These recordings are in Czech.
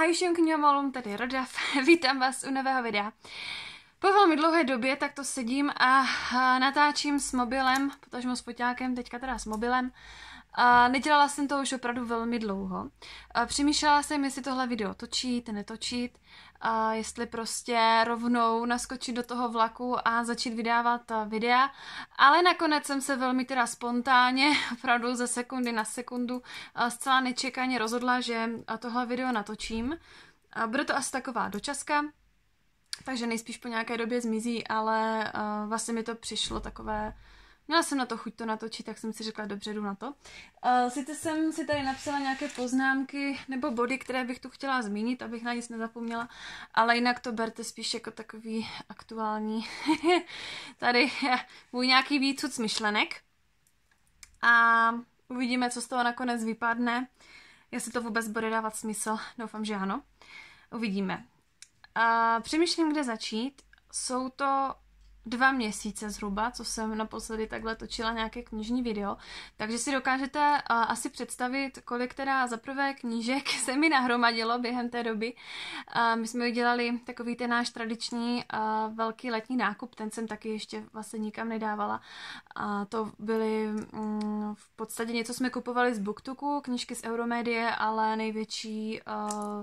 Ahoj všem knihomolům, tady Rodaf, vítám vás u nového videa. Po velmi dlouhé době takto sedím a natáčím s mobilem, potažmo s poťákem, teďka teda s mobilem a nedělala jsem to už opravdu velmi dlouho. A přemýšlela jsem, jestli tohle video točit, netočit, a jestli prostě rovnou naskočit do toho vlaku a začít vydávat eh, videa, ale nakonec jsem se velmi teda spontánně, opravdu ze sekundy na sekundu, eh, zcela nečekaně rozhodla, že eh, tohle video natočím. A bude to asi taková dočaska, takže nejspíš po nějaké době zmizí, ale vlastně mi to přišlo takové Měla jsem na to chuť to natočit, tak jsem si řekla, dobře, jdu na to. Eh, sice jsem si tady napsala nějaké poznámky nebo body, které bych tu chtěla zmínit, abych na nic nezapomněla, ale jinak to berte spíš jako takový aktuální tady eh, můj nějaký výcud myšlenek. A uvidíme, co z toho nakonec vypadne. Jestli to vůbec bude dávat smysl, doufám, že ano. Uvidíme. A eh, přemýšlím, kde začít. Jsou to dva měsíce zhruba, co jsem naposledy takhle točila nějaké knižní video, takže si dokážete uh, asi představit, kolik teda zaprvé knížek se mi nahromadilo během té doby. Uh, my jsme udělali takový ten náš tradiční uh, velký letní nákup, ten jsem taky ještě vlastně nikam nedávala. A to byly um, v podstatě něco jsme kupovali z Booktuku, knížky z Euromedie, ale největší uh,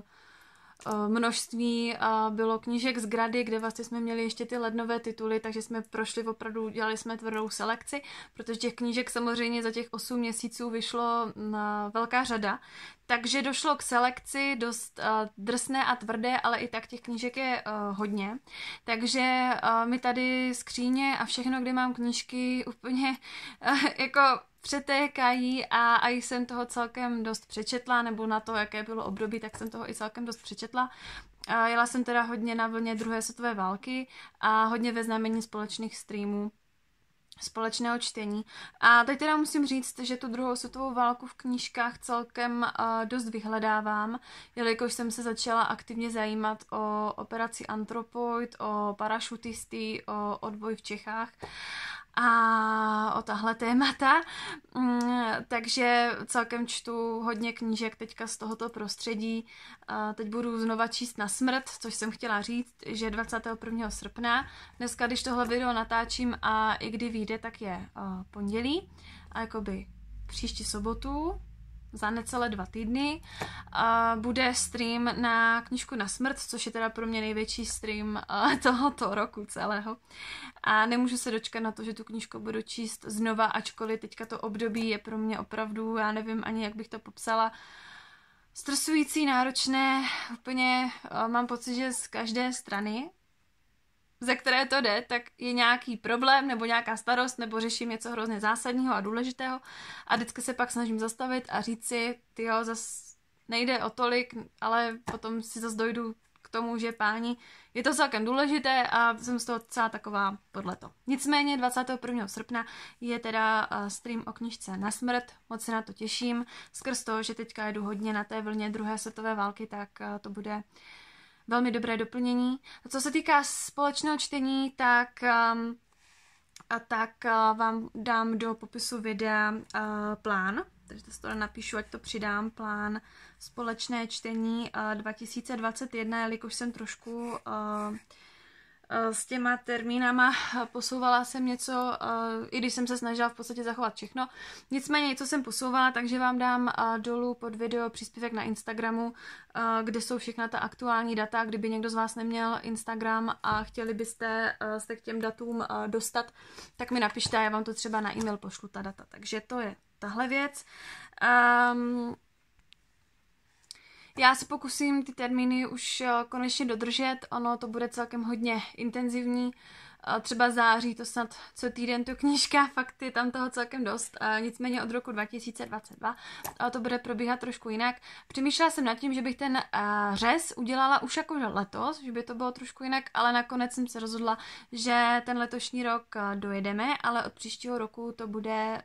Eh, množství eh, bylo knížek z Grady, kde vlastně jsme měli ještě ty lednové tituly, takže jsme prošli opravdu, dělali jsme tvrdou selekci, protože těch knížek samozřejmě za těch 8 měsíců vyšlo na mm, eh, velká řada, takže došlo k selekci dost drsné a tvrdé, ale i tak těch knížek je hodně. Takže mi tady skříně a všechno, kde mám knížky, úplně jako přetékají a, a jsem toho celkem dost přečetla, nebo na to, jaké bylo období, tak jsem toho i celkem dost přečetla. A jela jsem teda hodně na vlně druhé světové války a hodně ve znamení společných streamů společného čtení. A teď teda musím říct, že tu druhou světovou válku v knížkách celkem uh, dost vyhledávám, jelikož jsem se začala aktivně zajímat o operaci Antropoid, o parašutisty, o odboj v Čechách a o tahle témata. Mm, takže celkem čtu hodně knížek teďka z tohoto prostředí. Teď budu znova číst na smrt, což jsem chtěla říct, že 21. srpna. Dneska, když tohle video natáčím a i kdy vyjde, tak je pondělí. A jakoby příští sobotu za necelé dva týdny. bude stream na knižku na smrt, což je teda pro mě největší stream eh, tohoto roku celého. A nemůžu se dočkat na to, že tu knižku budu číst znova, ačkoliv teďka to období je pro mě opravdu, já nevím ani, jak bych to popsala, stresující, náročné, úplně eh, mám pocit, že z každé strany ze které to jde, tak je nějaký problém nebo nějaká starost nebo řeším něco hrozně zásadního a důležitého a vždycky se pak snažím zastavit a říct si, tyjo, zas nejde o tolik, ale potom si zase dojdu k tomu, že páni, je to celkem důležité a jsem z toho celá taková podle to. Nicméně 21. srpna je teda eh, stream o knižce na smrt, moc se na to těším, skrz to, že teďka jedu hodně na té vlně druhé světové války, tak eh, to bude uh, velmi dobré doplnění. A co se týká společného čtení, tak um, a tak uh, vám dám do popisu videa uh, plán, takže to toho napíšu, ať to přidám, plán společné čtení uh, 2021, jelikož jsem trošku uh, Eh, s těma termínama eh, posouvala jsem něco, eh, i když jsem se snažila v podstatě zachovat všechno. Nicméně něco jsem posouvala, takže vám dám dolů pod video příspěvek na Instagramu, kde jsou všechna ta aktuální data. Kdyby někdo z vás neměl Instagram a chtěli byste se k těm datům dostat, tak mi napište a já vám to třeba na e-mail pošlu ta data. Takže to je tahle věc. Um, já se pokusím ty termíny už eh, konečně dodržet, ono to bude celkem hodně intenzivní, eh, třeba září, to snad co týden tu knížka, fakt je tam toho celkem dost, eh, nicméně od roku 2022 to bude probíhat trošku jinak. Přemýšlela jsem nad tím, že bych ten řez udělala už jako letos, že by to bylo trošku jinak, ale nakonec jsem se rozhodla, že ten letošní rok dojedeme, ale od příštího roku to bude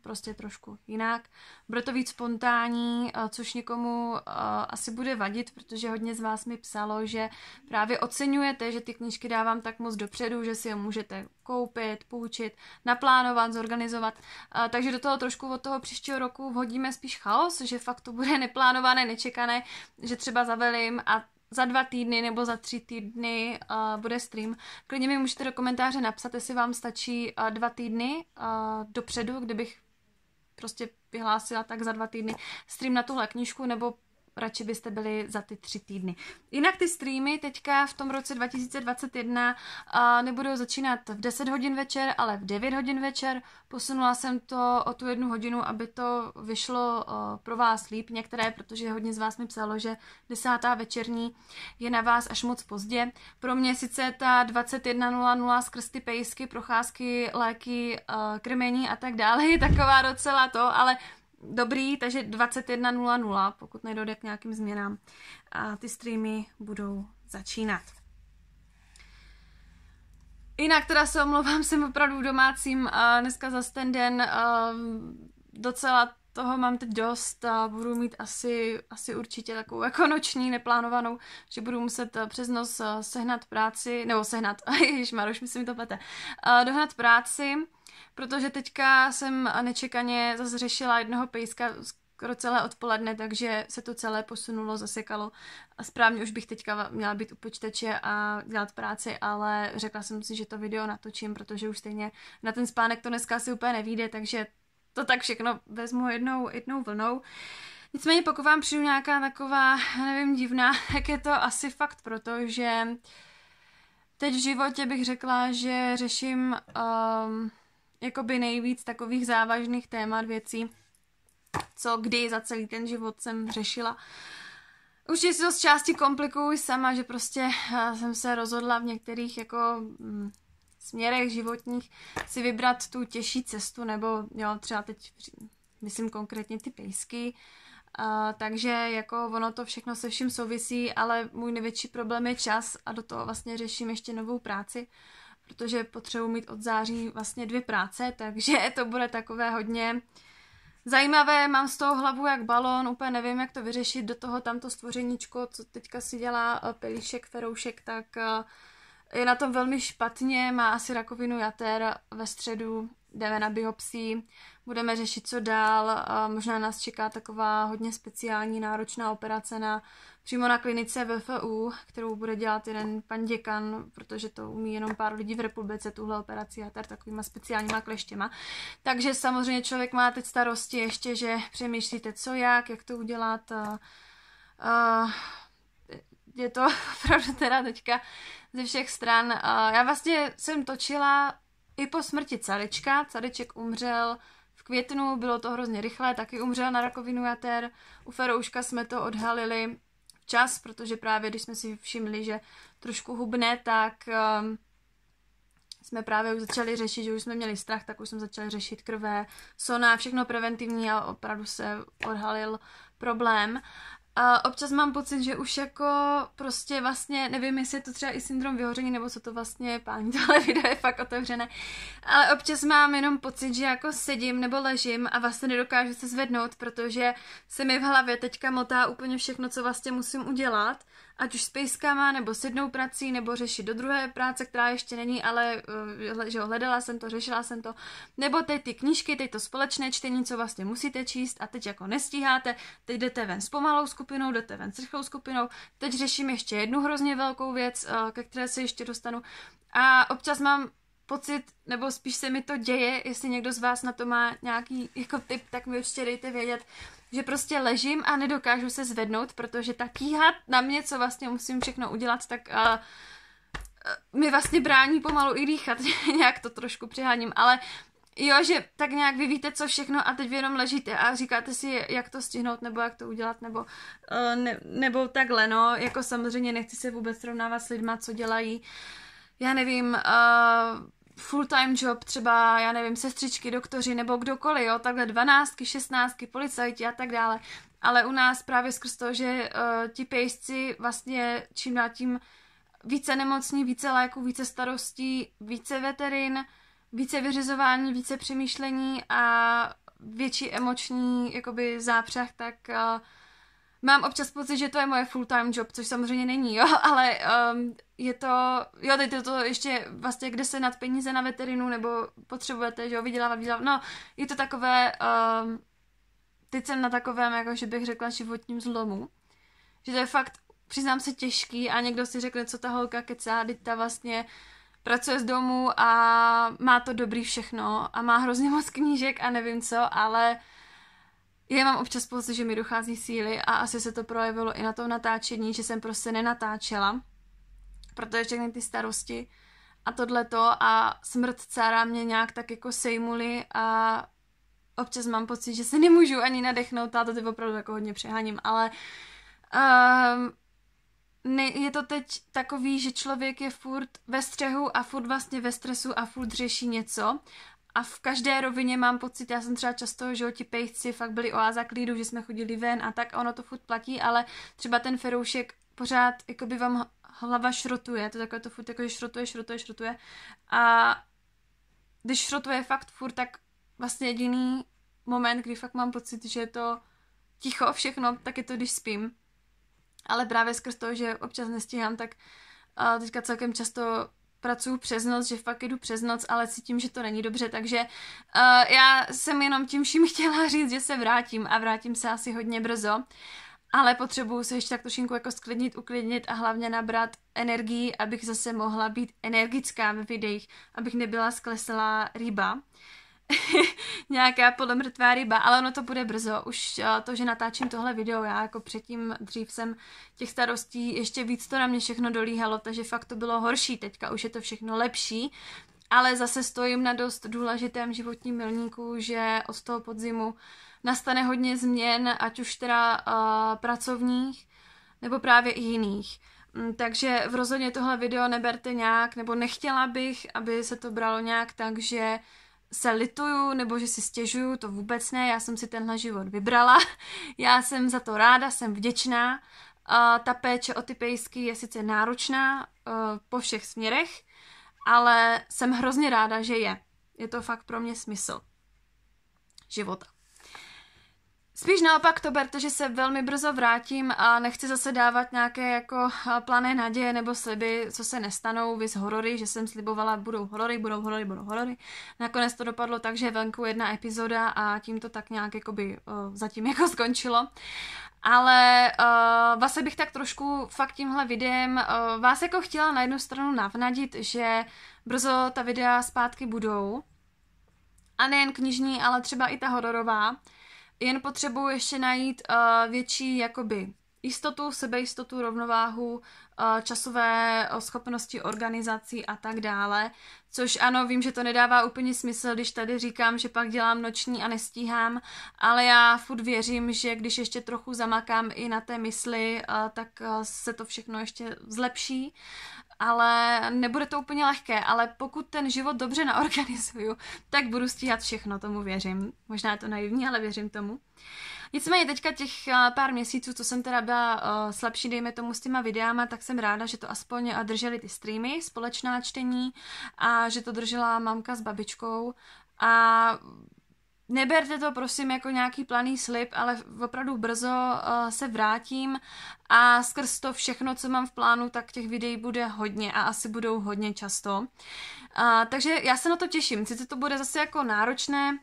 prostě trošku jinak. Bude to víc spontánní, eh, což někomu eh, asi bude vadit, protože hodně z vás mi psalo, že právě oceňujete, že ty knížky dávám tak moc dopředu, že si je můžete koupit, půjčit, naplánovat, zorganizovat. Eh, takže do toho trošku od toho příštího roku vhodíme spíš chaos, že fakt to bude neplánované, nečekané, že třeba zavelím a za dva týdny nebo za tři týdny uh, bude stream. Klidně mi můžete do komentáře napsat, jestli vám stačí uh, dva týdny uh, dopředu, kdybych prostě vyhlásila tak za dva týdny stream na tuhle knížku, nebo radši byste byli za ty tři týdny. Jinak ty streamy teďka v tom roce 2021 uh, nebudou začínat v 10 hodin večer, ale v 9 hodin večer. Posunula jsem to o tu jednu hodinu, aby to vyšlo uh, pro vás líp některé, protože hodně z vás mi psalo, že desátá večerní je na vás až moc pozdě. Pro mě sice ta 21.00 skrz ty pejsky, procházky, léky, uh, krmení a tak dále je taková docela to, ale Dobrý, takže 21.00, pokud nedojde k nějakým změnám. A ty streamy budou začínat. Jinak teda se omlouvám, jsem opravdu domácím a dneska za ten den docela toho mám teď dost a budu mít asi, asi určitě takovou jako noční neplánovanou, že budu muset přes noc sehnat práci, nebo sehnat, ježišmar, už mi se mi to plete, dohnat práci, protože teďka jsem nečekaně zase řešila jednoho pejska skoro celé odpoledne, takže se to celé posunulo, zasekalo. A správně už bych teďka měla být u počítače a dělat práci, ale řekla jsem si, že to video natočím, protože už stejně na ten spánek to dneska si úplně nevíde, takže to tak všechno vezmu jednou, jednou vlnou. Nicméně pokud vám přijdu nějaká taková, nevím, divná, tak je to asi fakt proto, že teď v životě bych řekla, že řeším um, jakoby nejvíc takových závažných témat, věcí, co kdy za celý ten život jsem řešila. Už si to z části komplikuju sama, že prostě eh, jsem se rozhodla v některých jako mm, směrech životních si vybrat tu těžší cestu, nebo jo, třeba teď myslím konkrétně ty pejsky, Uh, takže jako ono to všechno se vším souvisí, ale můj největší problém je čas a do toho vlastně řeším ještě novou práci. Uh, protože potřebuji mít od září vlastně dvě práce, takže to bude takové hodně zajímavé. Mám z toho hlavu jak balon, úplně nevím, jak to vyřešit. Do toho tamto stvořeníčko, co teďka si dělá eh, Pelíšek, Feroušek, tak eh, je na tom velmi špatně, má asi rakovinu jater ve středu jdeme na biopsii, budeme řešit, co dál. Možná nás čeká taková hodně speciální náročná operace na, přímo na klinice VFU, kterou bude dělat jeden pan děkan, protože to umí jenom pár lidí v republice, tuhle operaci a tak takovýma speciálníma kleštěma. Takže samozřejmě člověk má teď starosti ještě, že přemýšlíte co jak, jak to udělat. je to opravdu teda teďka ze všech stran. Já vlastně jsem točila i po smrti carečka, careček umřel v květnu, bylo to hrozně rychlé, taky umřel na rakovinu jater. U Ferouška jsme to odhalili včas, protože právě když jsme si všimli, že trošku hubne, tak um, jsme právě už začali řešit, že už jsme měli strach, tak už jsme začali řešit krve, sona, všechno preventivní a opravdu se odhalil problém. A občas mám pocit, že už jako prostě vlastně, nevím, jestli je to třeba i syndrom vyhoření, nebo co to vlastně je, pání, tohle video je fakt otevřené, ale občas mám jenom pocit, že jako sedím nebo ležím a vlastně nedokážu se zvednout, protože se mi v hlavě teďka motá úplně všechno, co vlastně musím udělat ať už s pejskama, nebo s jednou prací, nebo řešit do druhé práce, která ještě není, ale eh, že hledala jsem to, řešila jsem to, nebo teď ty knížky, teď to společné čtení, co vlastně musíte číst a teď jako nestíháte, teď jdete ven s pomalou skupinou, jdete ven s rychlou skupinou, teď řeším ještě jednu hrozně velkou věc, eh, ke které se ještě dostanu a občas mám pocit, nebo spíš se mi to děje, jestli někdo z vás na to má nějaký jako tip, tak mi určitě dejte vědět, že prostě ležím a nedokážu se zvednout, protože ta tíha na mě, co vlastně musím všechno udělat, tak uh, mi vlastně brání pomalu i dýchat, nějak to trošku přeháním, ale jo, že tak nějak vy víte, co všechno a teď vy jenom ležíte a říkáte si, jak to stihnout, nebo jak to udělat, nebo, e, ne, nebo takhle, no, jako samozřejmě nechci se vůbec srovnávat s lidma, co dělají, já nevím, uh, full-time job, třeba, já nevím, sestřičky, doktoři nebo kdokoliv, jo, takhle dvanáctky, šestnáctky, policajti a tak dále. Ale u nás právě skrz to, že uh, ti pejsci vlastně čím dál tím více nemocní, více léku, více starostí, více veterin, více vyřizování, více přemýšlení a větší emoční jakoby zápřah, tak uh, mám občas pocit, že to je moje full-time job, což samozřejmě není, jo, ale um, je to, jo, teď je to ještě vlastně, kde se nad peníze na veterinu nebo potřebujete, že jo, vydělávat, vydělávat, no, je to takové, um, teď jsem na takovém, jako že bych řekla, životním zlomu, že to je fakt, přiznám se, těžký a někdo si řekne, co ta holka kecá, teď ta vlastně pracuje z domu a má to dobrý všechno a má hrozně moc knížek a nevím co, ale já mám občas pocit, že mi dochází síly a asi se to projevilo i na tom natáčení, že jsem prostě nenatáčela, protože všechny ty starosti a tohleto a smrt cára mě nějak tak jako sejmuli a občas mám pocit, že se nemůžu ani nadechnout a to ty opravdu jako hodně přeháním, ale um, ne, je to teď takový, že člověk je furt ve střehu a furt vlastně ve stresu a furt řeší něco a v každé rovině mám pocit, já jsem třeba často, že ti pejci fakt byli oáza klidu, že jsme chodili ven a tak a ono to furt platí, ale třeba ten feroušek pořád jako by vám hlava šrotuje, to takové to furt jako, že šrotuje, šrotuje, šrotuje a když šrotuje fakt furt, tak vlastně jediný moment, kdy fakt mám pocit, že je to ticho všechno, tak je to, když spím. Ale právě skrz to, že občas nestíhám, tak eh, teďka celkem často pracuju přes noc, že fakt jdu přes noc, ale cítím, že to není dobře, takže uh, já jsem jenom tím vším chtěla říct, že se vrátím a vrátím se asi hodně brzo, ale potřebuju se ještě tak trošinku jako sklidnit, uklidnit a hlavně nabrat energii, abych zase mohla být energická ve videích, abych nebyla skleslá ryba. nějaká podle mrtvá ryba, ale ono to bude brzo. Už eh, to, že natáčím tohle video, já jako předtím dřív jsem těch starostí ještě víc to na mě všechno dolíhalo, takže fakt to bylo horší, teďka už je to všechno lepší. Ale zase stojím na dost důležitém životním milníku, že od toho podzimu nastane hodně změn, ať už teda uh, pracovních nebo právě i jiných. Mm, takže v rozhodně tohle video neberte nějak, nebo nechtěla bych, aby se to bralo nějak tak, že uh, se lituju nebo že si stěžuju, to vůbec ne, já jsem si tenhle život vybrala, já jsem za to ráda, jsem vděčná. Uh, ta péče o ty pejsky je sice náročná uh, po všech směrech, ale jsem hrozně ráda, že je. Je to fakt pro mě smysl života. Spíš naopak to berte, že se velmi brzo vrátím a nechci zase dávat nějaké jako plané naděje nebo sliby, co se nestanou, vys horory, že jsem slibovala, budou horory, budou horory, budou horory. Nakonec to dopadlo tak, že je venku jedna epizoda a tím to tak nějak jakoby uh, zatím jako skončilo. Ale uh, vlastně bych tak trošku fakt tímhle videem uh, vás jako chtěla na jednu stranu navnadit, že brzo ta videa zpátky budou. A nejen knižní, ale třeba i ta hororová jen potřebuji ještě najít uh, větší jakoby jistotu, sebejistotu, rovnováhu, eh, časové eh, schopnosti organizací a tak dále. Což ano, vím, že to nedává úplně smysl, když tady říkám, že pak dělám noční a nestíhám, ale já furt věřím, že když ještě trochu zamakám i na té mysli, tak se to všechno ještě zlepší ale nebude to úplně lehké, ale pokud ten život dobře naorganizuju, tak budu stíhat všechno, tomu věřím. Možná je to naivní, ale věřím tomu. Nicméně teďka těch eh, pár měsíců, co jsem teda byla uh, slabší, dejme tomu s těma videama, tak jsem ráda, že to aspoň eh, drželi ty streamy, společná čtení a že to držela mamka s babičkou a neberte to prosím jako nějaký planý slib, ale opravdu brzo uh, se vrátím a skrz to všechno, co mám v plánu, tak těch videí bude hodně a asi budou hodně často. Uh, takže já se na to těším. Sice to bude zase jako náročné,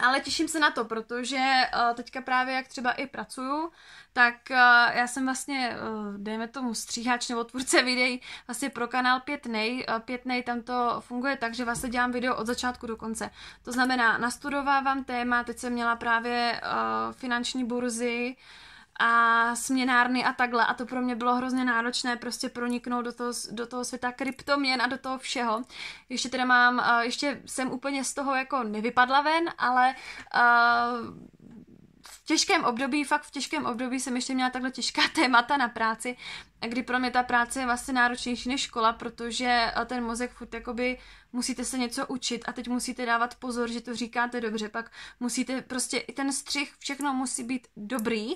ale těším se na to, protože uh, teďka právě jak třeba i pracuju, tak uh, já jsem vlastně, uh, dejme tomu stříháč nebo tvůrce videí, vlastně pro kanál 5 nej, 5 nej tam to funguje tak, že vlastně dělám video od začátku do konce. To znamená, nastudovávám téma, teď jsem měla právě finanční burzy, uh, a směnárny a takhle a to pro mě bylo hrozně náročné prostě proniknout do toho, do toho světa kryptoměn a do toho všeho. Ještě teda mám, eh, ještě jsem úplně z toho jako nevypadla ven, ale uh, v těžkém období, fakt v těžkém období jsem ještě měla takhle těžká témata na práci, kdy pro mě ta práce je vlastně náročnější než škola, protože eh, ten mozek furt jakoby musíte se něco učit a teď musíte dávat pozor, že to říkáte dobře, pak musíte prostě i ten střih, všechno musí být dobrý,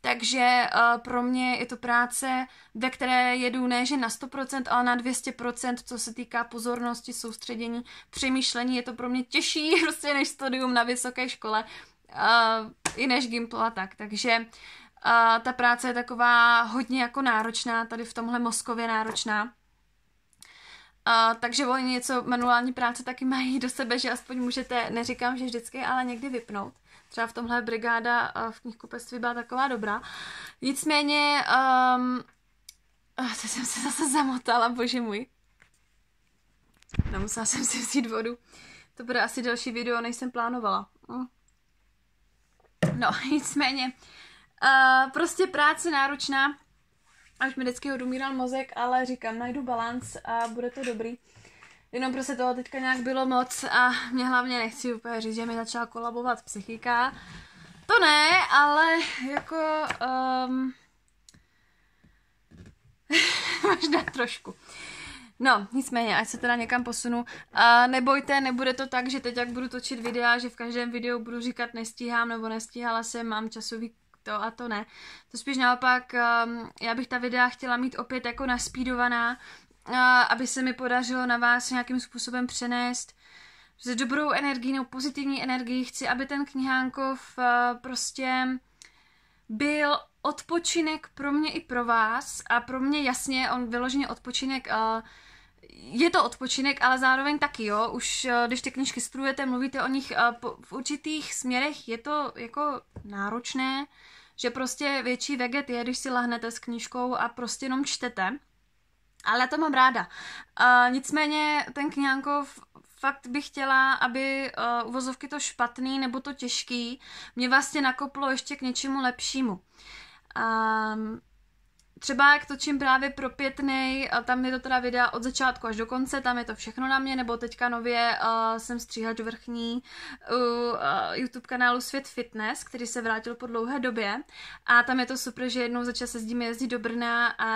takže uh, pro mě je to práce, ve které jedu ne že na 100%, ale na 200%, co se týká pozornosti, soustředění, přemýšlení, je to pro mě těžší prostě než studium na vysoké škole, uh, i než Gimpl a tak. Takže uh, ta práce je taková hodně jako náročná, tady v tomhle mozkově náročná. Uh, takže oni něco manuální práce taky mají do sebe, že aspoň můžete, neříkám, že vždycky, ale někdy vypnout. Třeba v tomhle brigáda uh, v knihkupectví byla taková dobrá. Nicméně, um, uh, ah, to jsem se zase zamotala, bože můj. Nemusela jsem si vzít vodu. To bude asi další video, než jsem plánovala. Uh. No, nicméně, uh, prostě práce náročná. až mi vždycky odumíral mozek, ale říkám, najdu balans a bude to dobrý. Jenom prostě toho teďka nějak bylo moc a mě hlavně nechci úplně říct, že mi začala kolabovat psychika. To ne, ale jako... Um, možná trošku. No, nicméně, ať se teda někam posunu. A nebojte, nebude to tak, že teď jak budu točit videa, že v každém videu budu říkat nestíhám nebo nestíhala jsem, mám časový to a to ne. To spíš naopak, um, já bych ta videa chtěla mít opět jako naspídovaná, uh, aby se mi podařilo na vás nějakým způsobem přenést s dobrou energií nebo pozitivní energií. Chci, aby ten knihánkov uh, prostě byl odpočinek pro mě i pro vás a pro mě jasně, on vyloženě odpočinek uh, je to odpočinek, ale zároveň taky, jo. Už eh, když ty knížky studujete, mluvíte o nich eh, v určitých směrech, je to jako náročné, že prostě větší veget je, když si lahnete s knížkou a prostě jenom čtete. Ale já to mám ráda. Uh, nicméně ten kňánkov fakt bych chtěla, aby uh, uvozovky to špatný nebo to těžký mě vlastně nakoplo ještě k něčemu lepšímu. Um, třeba jak točím právě pro pětnej, tam je to teda videa od začátku až do konce, tam je to všechno na mě, nebo teďka nově uh, jsem stříhač vrchní u uh, YouTube kanálu Svět Fitness, který se vrátil po dlouhé době a tam je to super, že jednou za čas jezdíme jezdí do Brna a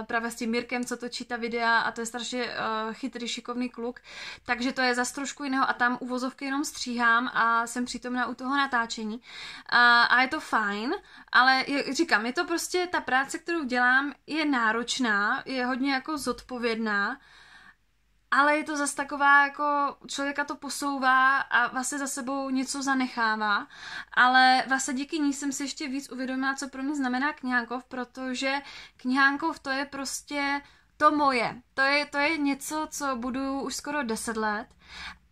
uh, právě s tím Mirkem, co točí ta videa a to je strašně uh, chytrý, šikovný kluk, takže to je za trošku jiného a tam uvozovky jenom stříhám a jsem přítomná u toho natáčení uh, a je to fajn, ale je, říkám, je to prostě ta práce, kterou kterou dělám, je náročná, je hodně jako zodpovědná, ale je to zase taková, jako člověka to posouvá a vlastně za sebou něco zanechává, ale vlastně díky ní jsem si ještě víc uvědomila, co pro mě znamená knihánkov, protože knihánkov to je prostě to moje. To je, to je něco, co budu už skoro deset let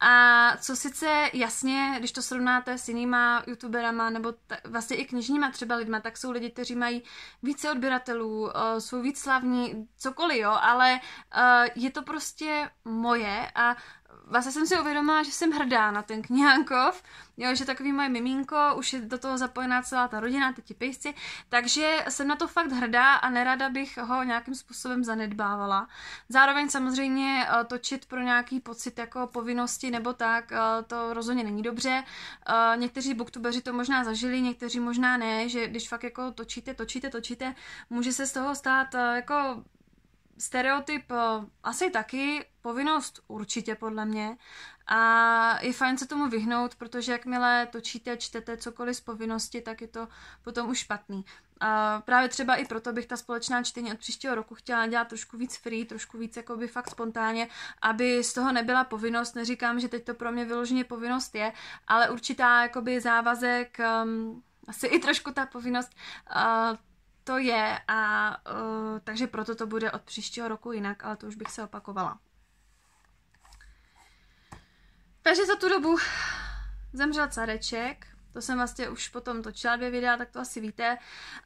a co sice jasně, když to srovnáte s jinýma youtuberama nebo t- vlastně i knižníma třeba lidma, tak jsou lidi, kteří mají více odběratelů, eh, jsou víc slavní, cokoliv, jo, ale eh, je to prostě moje a vlastně jsem si uvědomila, že jsem hrdá na ten knihánkov, jo, že takový moje miminko, už je do toho zapojená celá ta rodina, teď pejsci, takže jsem na to fakt hrdá a nerada bych ho nějakým způsobem zanedbávala. Zároveň samozřejmě eh, točit pro nějaký pocit jako povinnosti nebo tak, eh, to rozhodně není dobře. Eh, někteří booktubeři to možná zažili, někteří možná ne, že když fakt jako točíte, točíte, točíte, může se z toho stát jako stereotyp asi taky, povinnost určitě podle mě a je fajn se tomu vyhnout, protože jakmile točíte, čtete cokoliv z povinnosti, tak je to potom už špatný. A právě třeba i proto bych ta společná čtení od příštího roku chtěla dělat trošku víc free, trošku víc jakoby fakt spontánně, aby z toho nebyla povinnost. Neříkám, že teď to pro mě vyloženě povinnost je, ale určitá jakoby závazek, um, asi i trošku ta povinnost uh, to je a uh, takže proto to bude od příštího roku jinak, ale to už bych se opakovala. Takže za tu dobu zemřel careček, to jsem vlastně už potom točila dvě videa, tak to asi víte.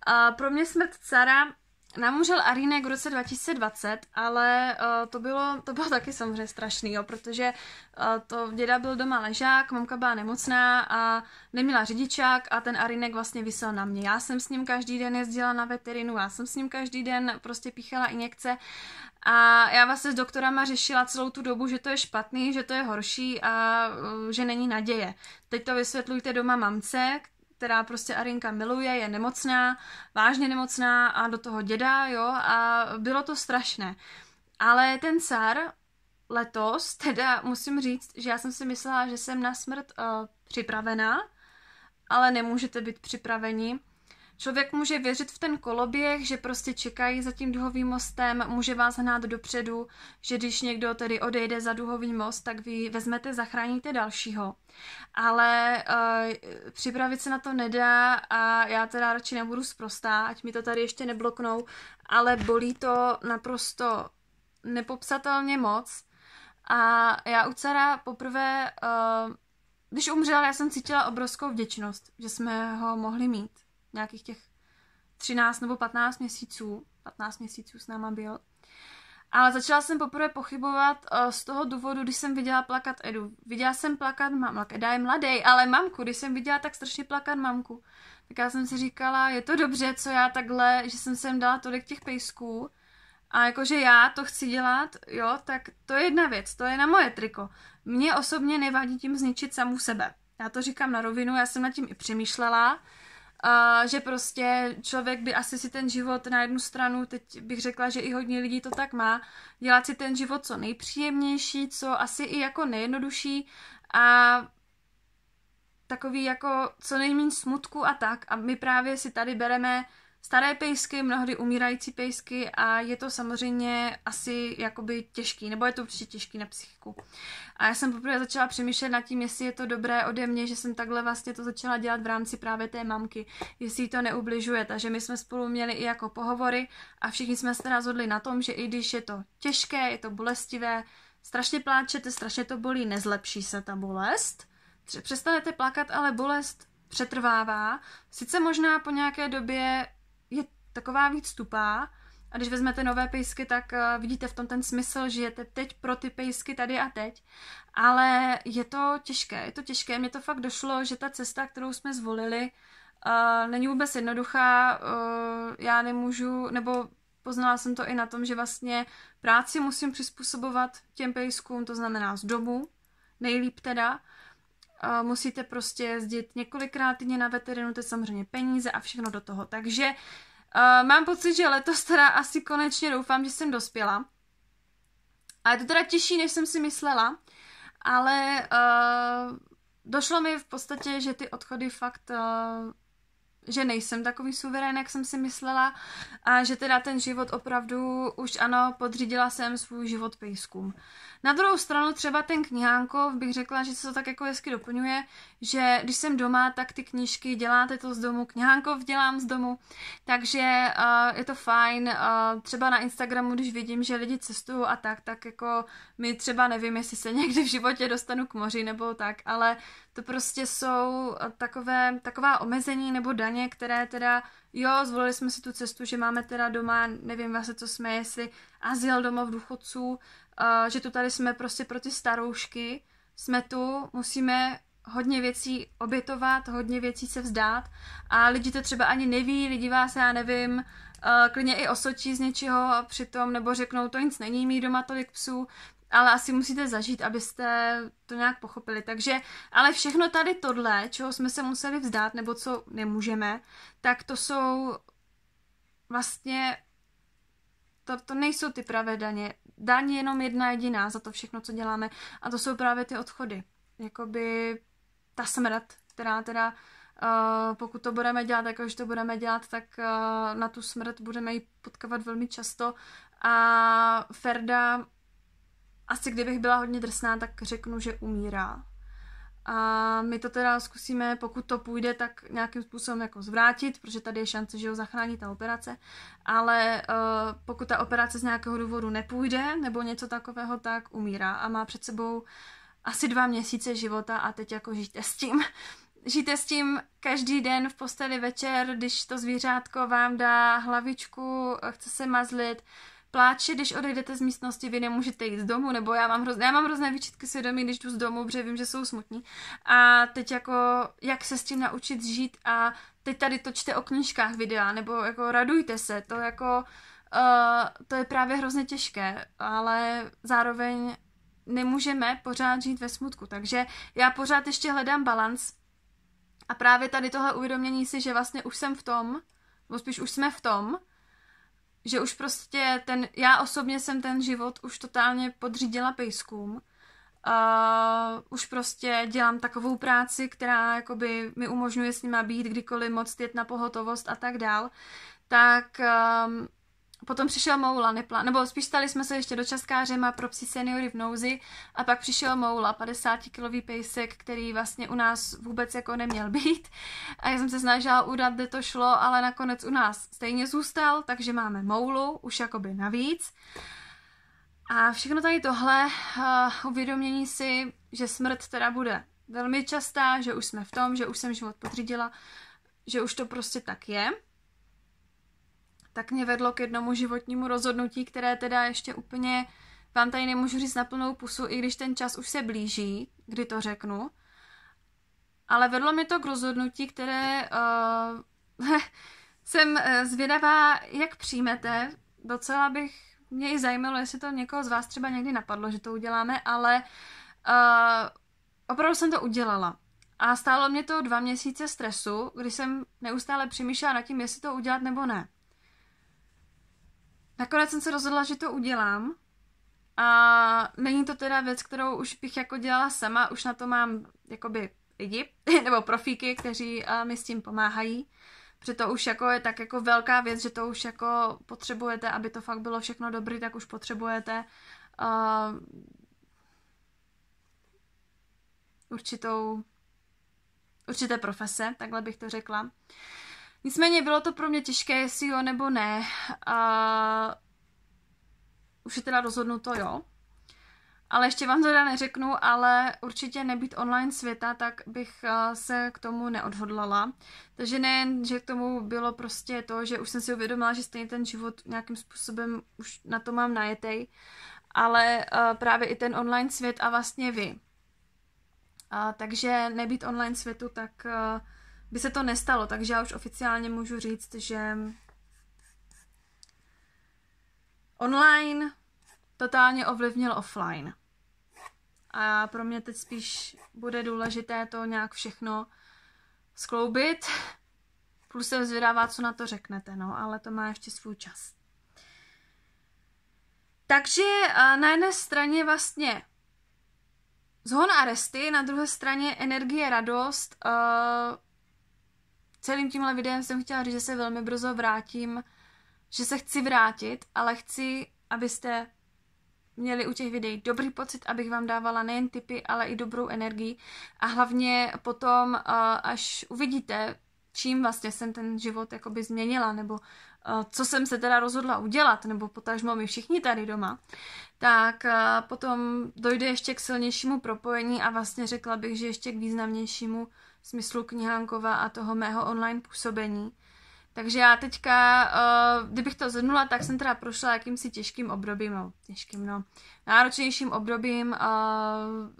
A pro mě smrt cara nám umřel Arínek v roce 2020, ale uh, to, bylo, to bylo taky samozřejmě strašný, jo, protože uh, to děda byl doma ležák, mamka byla nemocná a neměla řidičák a ten Arínek vlastně vysel na mě. Já jsem s ním každý den jezdila na veterinu, já jsem s ním každý den prostě píchala injekce a já vlastně s doktorama řešila celou tu dobu, že to je špatný, že to je horší a uh, že není naděje. Teď to vysvětlujte doma mamce, která prostě Arinka miluje, je nemocná, vážně nemocná a do toho děda, jo, a bylo to strašné. Ale ten car letos, teda musím říct, že já jsem si myslela, že jsem na smrt uh, připravená, ale nemůžete být připraveni Člověk může věřit v ten koloběh, že prostě čekají za tím duhovým mostem, může vás hnát dopředu, že když někdo tedy odejde za duhový most, tak vy vezmete, zachráníte dalšího. Ale uh, připravit se na to nedá a já teda radši nebudu sprostá, ať mi to tady ještě nebloknou, ale bolí to naprosto nepopsatelně moc. A já u dcera poprvé, uh, když umřel, já jsem cítila obrovskou vděčnost, že jsme ho mohli mít nějakých těch 13 nebo 15 měsíců, 15 měsíců s náma byl. Ale začala jsem poprvé pochybovat eh, z toho důvodu, když jsem viděla plakat Edu. Viděla jsem plakat mamku, Eda je mladý, ale mamku, když jsem viděla tak strašně plakat mamku, tak já jsem si říkala, je to dobře, co já takhle, že jsem sem dala tolik těch pejsků a jakože já to chci dělat, jo, tak to je jedna věc, to je na moje triko. Mně osobně nevadí tím zničit samu sebe. Já to říkám na rovinu, já jsem nad tím i přemýšlela, a že prostě člověk by asi si ten život na jednu stranu, teď bych řekla, že i hodně lidí to tak má, dělat si ten život co nejpříjemnější, co asi i jako nejjednodušší a takový jako co nejméně smutku a tak. A my právě si tady bereme staré pejsky, mnohdy umírající pejsky a je to samozřejmě asi jakoby těžký, nebo je to určitě těžký na psychiku. A já jsem poprvé začala přemýšlet nad tím, jestli je to dobré ode mě, že jsem takhle vlastně to začala dělat v rámci právě té mamky, jestli jí to neubližuje. Takže my jsme spolu měli i jako pohovory a všichni jsme se teda zhodli na tom, že i když je to těžké, je to bolestivé, strašně pláčete, strašně to bolí, nezlepší se ta bolest, přestanete plakat, ale bolest přetrvává. Sice možná po nějaké době taková víc tupá. A když vezmete nové pejsky, tak eh, vidíte v tom ten smysl, že žijete teď pro ty pejsky tady a teď. Ale je to těžké, je to těžké. Mně to fakt došlo, že ta cesta, kterou jsme zvolili, uh, není vůbec jednoduchá. Uh, já nemůžu, nebo poznala jsem to i na tom, že vlastně práci musím přizpůsobovat těm pejskům, to znamená z domu, nejlíp teda. musíte prostě jezdit několikrát týdně na veterinu, to je samozřejmě peníze a všechno do toho. Takže Uh, mám pocit, že letos teda asi konečně doufám, že jsem dospěla. A je to teda těžší, než jsem si myslela, ale uh, došlo mi v podstatě, že ty odchody fakt, uh, že nejsem takový suverén, jak jsem si myslela a že teda ten život opravdu už ano, podřídila jsem svůj život pejskům. Na druhou stranu třeba ten knihánkov bych řekla, že se to tak jako hezky doplňuje, že když jsem doma, tak ty knížky děláte to z domu, knihánkov dělám z domu, takže uh, je to fajn. Uh, třeba na Instagramu, když vidím, že lidi cestují a tak, tak jako my třeba nevím, jestli se někdy v životě dostanu k moři nebo tak, ale to prostě jsou eh, takové, taková omezení nebo daně, které teda, jo, zvolili jsme si tu cestu, že máme teda doma, nevím vlastně, co jsme, jestli azyl domov důchodců, že tu tady jsme prostě pro ty staroušky, jsme tu, musíme hodně věcí obětovat, hodně věcí se vzdát a lidi to třeba ani neví, lidi vás, já nevím, eh, klidně i osočí z něčeho a přitom, nebo řeknou, to nic není, mít doma tolik psů, ale asi musíte zažít, abyste to nějak pochopili. Takže, ale všechno tady tohle, čeho jsme se museli vzdát, nebo co nemůžeme, tak to jsou vlastně, to, to nejsou ty pravé daně, daň je jenom jedna jediná za to všechno, co děláme a to jsou právě ty odchody. Jakoby ta smrt, která teda Uh, pokud to budeme dělat, jakož to budeme dělat, tak uh, na tu smrt budeme ji potkávat velmi často. A Ferda, asi kdybych byla hodně drsná, tak řeknu, že umírá. A my to teda zkusíme, pokud to půjde, tak nějakým způsobem jako zvrátit, protože tady je šance, že ho zachrání ta operace. Ale uh, pokud ta operace z nějakého důvodu nepůjde nebo něco takového, tak umírá a má před sebou asi dva měsíce života a teď jako žijte s tím. žijte s tím každý den v posteli večer, když to zvířátko vám dá hlavičku, eh, chce se mazlit, pláče, když odejdete z místnosti, vy nemůžete jít z domu, nebo já mám hrozné, já mám hrozné výčitky svědomí, když jdu z domu, protože vím, že jsou smutní. A teď jako, jak se s tím naučit žít a teď tady točte o knížkách videa, nebo jako radujte se, to jako, uh, to je právě hrozně těžké, ale zároveň nemůžeme pořád žít ve smutku, takže já pořád ještě hledám balans a právě tady tohle uvědomění si, že vlastně už jsem v tom, nebo spíš už jsme v tom, že už prostě ten, já osobně jsem ten život už totálně podřídila pejskům. Uh, už prostě dělám takovou práci, která jakoby mi umožňuje s nima být kdykoliv moc jet na pohotovost a tak dál, tak um, Potom přišel Moula, nepla, nebo spíš stali jsme se ještě do a pro psí seniory v nouzi a pak přišel Moula, 50-kilový pejsek, který vlastně u nás vůbec jako neměl být. A já jsem se snažila udat, kde to šlo, ale nakonec u nás stejně zůstal, takže máme Moulu, už jakoby navíc. A všechno tady tohle, uh, uvědomění si, že smrt teda bude velmi častá, že už jsme v tom, že už jsem život podřídila, že už to prostě tak je tak mě vedlo k jednomu životnímu rozhodnutí, které teda ještě úplně vám tady nemůžu říct na plnou pusu, i když ten čas už se blíží, kdy to řeknu. Ale vedlo mě to k rozhodnutí, které uh, jsem eh, zvědavá, jak přijmete. Docela bych mě i zajímalo, jestli to někoho z vás třeba někdy napadlo, že to uděláme, ale uh, opravdu jsem to udělala. A stálo mě to dva měsíce stresu, kdy jsem neustále přemýšlela nad tím, jestli to udělat nebo ne. Nakonec jsem se rozhodla, že to udělám. A není to teda věc, kterou už bych jako dělala sama, už na to mám jakoby lidi, nebo profíky, kteří mi s tím pomáhají. Protože to už jako je tak jako velká věc, že to už jako potřebujete, aby to fakt bylo všechno dobrý, tak už potřebujete uh, určitou určité profese, takhle bych to řekla. Nicméně bylo to pro mě těžké, jestli jo nebo ne. A už je teda rozhodnuto jo. Ale ještě vám to teda neřeknu, ale určitě nebýt online světa, tak bych eh, se k tomu neodhodlala. Takže nejen, že k tomu bylo prostě to, že už jsem si uvědomila, že stejně ten život nějakým způsobem už na to mám najetej, ale eh, právě i ten online svět a vlastně vy. Takže nebýt online světu, tak eh, by se to nestalo, takže já už oficiálně můžu říct, že online totálně ovlivnil offline. A pro mě teď spíš bude důležité to nějak všechno skloubit, plus se zvědavá, co na to řeknete, no, ale to má ještě svůj čas. Takže na jedné straně vlastně zhon a resty, na druhé straně energie, radost, uh, celým tímhle videem jsem chtěla říct, že se velmi brzo vrátím, že se chci vrátit, ale chci, abyste měli u těch videí dobrý pocit, abych vám dávala nejen tipy, ale i dobrou energii a hlavně potom, eh, až uvidíte, čím vlastně jsem ten život jakoby změnila, nebo eh, co jsem se teda rozhodla udělat, nebo potažmo my všichni tady doma, tak eh, potom dojde ještě k silnějšímu propojení a vlastně řekla bych, že ještě k významnějšímu smyslu knihánkova a toho mého online působení. Takže já teďka, eh, kdybych to zhrnula, tak jsem teda prošla jakýmsi těžkým obdobím, no těžkým, no, náročnějším obdobím, eh,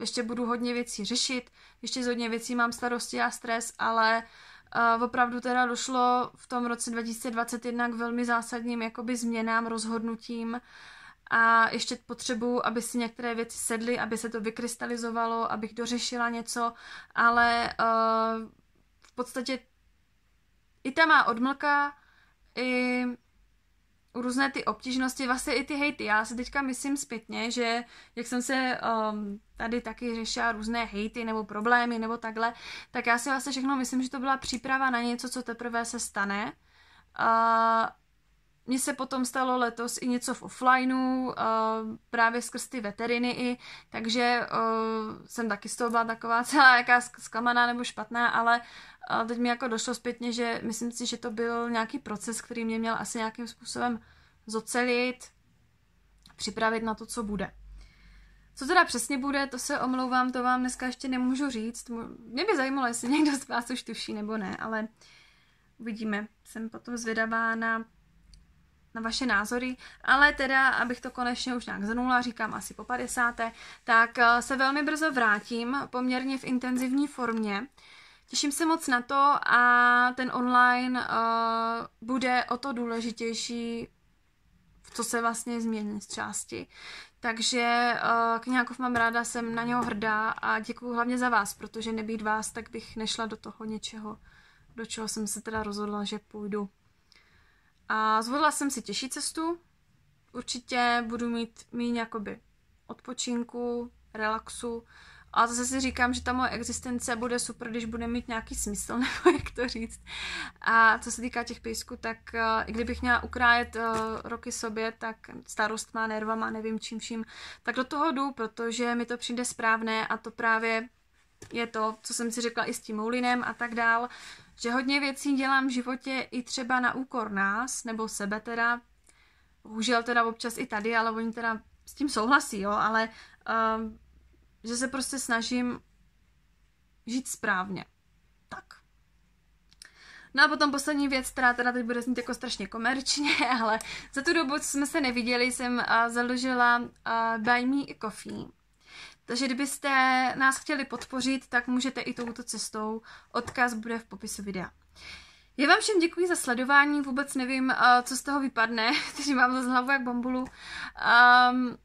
ještě budu hodně věcí řešit, ještě z hodně věcí mám starosti a stres, ale eh, opravdu teda došlo v tom roce 2021 k velmi zásadním jakoby změnám, rozhodnutím a ještě potřebuju, aby si některé věci sedly, aby se to vykrystalizovalo, abych dořešila něco, ale uh, v podstatě i ta má odmlka, i různé ty obtížnosti, vlastně i ty hejty. Já si teďka myslím zpětně, že jak jsem se um, tady taky řešila různé hejty nebo problémy nebo takhle, tak já si vlastně všechno myslím, že to byla příprava na něco, co teprve se stane. Uh, mně se potom stalo letos i něco v offlineu, eh, právě skrz ty veteriny i, takže eh, jsem taky z toho byla taková celá jaká zklamaná nebo špatná, ale eh, teď mi jako došlo zpětně, že myslím si, že to byl nějaký proces, který mě měl asi nějakým způsobem zocelit, připravit na to, co bude. Co teda přesně bude, to se omlouvám, to vám dneska ještě nemůžu říct. Mě by zajímalo, jestli někdo z vás už tuší nebo ne, ale uvidíme. Jsem potom zvědavá na na vaše názory, ale teda, abych to konečně už nějak zanula, říkám asi po 50. tak eh, se velmi brzo vrátím, poměrně v intenzivní formě. Těším se moc na to a ten online uh, bude o to důležitější, co se vlastně změní z části. Takže uh, eh, knihákov mám ráda, jsem na něho hrdá a děkuji hlavně za vás, protože nebýt vás, tak bych nešla do toho něčeho, do čeho jsem se teda rozhodla, že půjdu. A zvolila jsem si těžší cestu. Určitě budu mít méně jakoby odpočinku, relaxu. A zase si říkám, že ta moje existence bude super, když bude mít nějaký smysl, nebo jak to říct. A co se týká těch pejsků, tak eh, i kdybych měla ukrájet eh, roky sobě, tak starost má, nerva má, nevím čím vším, tak do toho jdu, protože mi to přijde správné a to právě je to, co jsem si řekla i s tím Moulinem a tak dál, že hodně věcí dělám v životě i třeba na úkor nás, nebo sebe teda, bohužel teda občas i tady, ale oni teda s tím souhlasí, jo, ale um, uh, že se prostě snažím žít správně. Tak. No a potom poslední věc, která teda teď bude znít jako strašně komerčně, ale za tu dobu, co jsme se neviděli, jsem uh, založila uh, Buy Me a Coffee, takže kdybyste nás chtěli podpořit, tak můžete i touto cestou. Odkaz bude v popisu videa. Já vám všem děkuji za sledování, vůbec nevím, eh, co z toho vypadne, takže mám za hlavu jak bombulu. Um, ehm,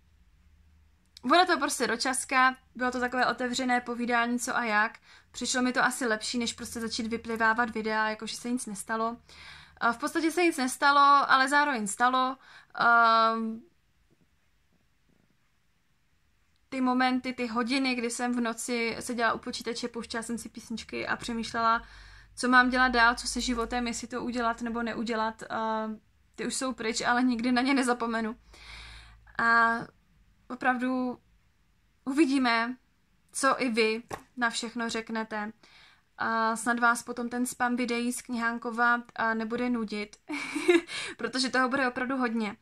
bude to prostě dočaska, bylo to takové otevřené povídání co a jak. Přišlo mi to asi lepší, než prostě začít vyplivávat videa, jakože se nic nestalo. Eh, v podstatě se nic nestalo, ale zároveň stalo. Um, ty momenty, ty hodiny, kdy jsem v noci seděla u počítače, pouštěla jsem si písničky a přemýšlela, co mám dělat dál, co se životem, jestli to udělat nebo neudělat. Uh, ty už jsou pryč, ale nikdy na ně nezapomenu. A opravdu uvidíme, co i vy na všechno řeknete. A snad vás potom ten spam videí z knihánkova nebude nudit, protože toho bude opravdu hodně.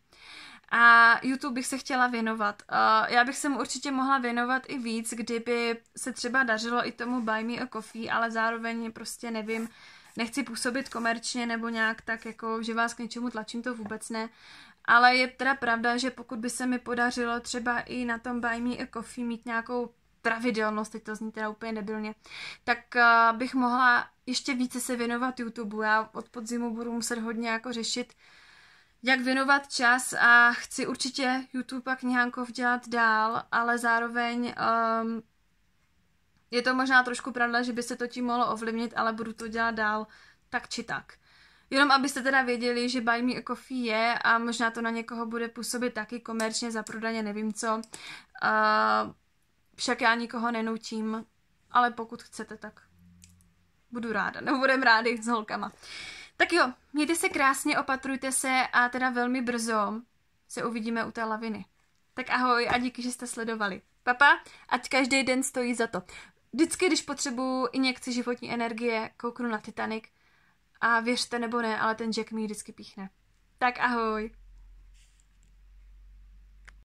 A YouTube bych se chtěla věnovat. Uh, já bych se mu určitě mohla věnovat i víc, kdyby se třeba dařilo i tomu Buy Me a Coffee, ale zároveň prostě nevím, nechci působit komerčně nebo nějak tak jako, že vás k něčemu tlačím, to vůbec ne. Ale je teda pravda, že pokud by se mi podařilo třeba i na tom Buy Me a Coffee mít nějakou pravidelnost, teď to zní teda úplně nebilně, tak uh, bych mohla ještě více se věnovat YouTube. Já od podzimu budu muset hodně jako řešit uh, jak věnovat čas a chci určitě YouTube a knihánkov dělat dál, ale zároveň um, je to možná trošku pravda, že by se to tím mohlo ovlivnit, ale budu to dělat dál tak či tak. Jenom abyste teda věděli, že Buy Me a Coffee je a možná to na někoho bude působit taky komerčně za prodaně, nevím co. Uh, však já nikoho nenutím, ale pokud chcete, tak budu ráda. Nebo budem rádi s holkama. Tak jo, mějte se krásně, opatrujte se a teda velmi brzo se uvidíme u té laviny. Tak ahoj a díky, že jste sledovali. Papa, ať každý den stojí za to. Vždycky, když potřebuju injekci životní energie, kouknu na Titanic a věřte nebo ne, ale ten Jack mi vždycky píchne. Tak ahoj.